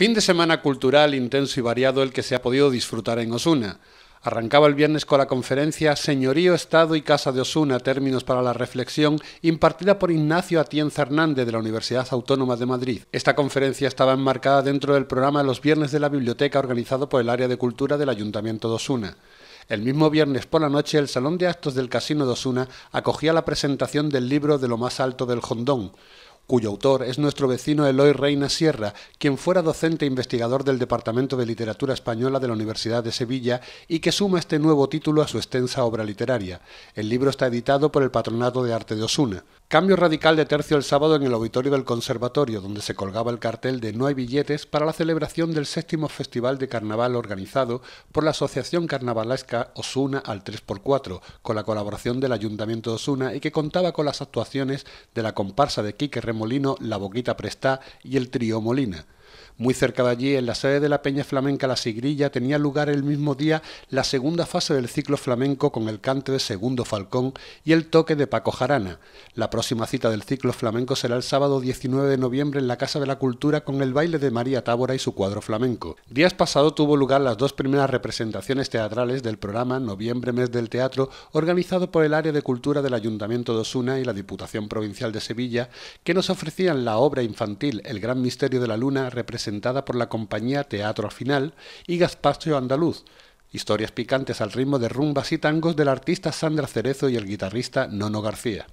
Fin de semana cultural intenso y variado el que se ha podido disfrutar en Osuna. Arrancaba el viernes con la conferencia Señorío, Estado y Casa de Osuna, términos para la reflexión, impartida por Ignacio Atienza Hernández de la Universidad Autónoma de Madrid. Esta conferencia estaba enmarcada dentro del programa Los Viernes de la Biblioteca organizado por el Área de Cultura del Ayuntamiento de Osuna. El mismo viernes por la noche, el Salón de Actos del Casino de Osuna acogía la presentación del libro De lo más alto del Jondón, cuyo autor es nuestro vecino Eloy Reina Sierra, quien fuera docente e investigador del Departamento de Literatura Española de la Universidad de Sevilla y que suma este nuevo título a su extensa obra literaria. El libro está editado por el Patronato de Arte de Osuna. Cambio radical de tercio el sábado en el auditorio del Conservatorio, donde se colgaba el cartel de No hay billetes para la celebración del séptimo Festival de Carnaval organizado por la Asociación Carnavalesca Osuna al 3x4, con la colaboración del Ayuntamiento de Osuna y que contaba con las actuaciones de la comparsa de Quique Remo Molino, La Boquita Prestá y el trío Molina. Muy cerca de allí, en la sede de la Peña Flamenca La Sigrilla, tenía lugar el mismo día la segunda fase del ciclo flamenco con el cante de Segundo Falcón y el toque de Paco Jarana. La próxima cita del ciclo flamenco será el sábado 19 de noviembre en la Casa de la Cultura con el baile de María Tábora y su cuadro flamenco. Días pasado tuvo lugar las dos primeras representaciones teatrales del programa Noviembre Mes del Teatro, organizado por el Área de Cultura del Ayuntamiento de Osuna y la Diputación Provincial de Sevilla, que nos ofrecían la obra infantil El Gran Misterio de la Luna, representada presentada por la compañía Teatro Final y Gazpacho Andaluz, historias picantes al ritmo de rumbas y tangos del artista Sandra Cerezo y el guitarrista Nono García.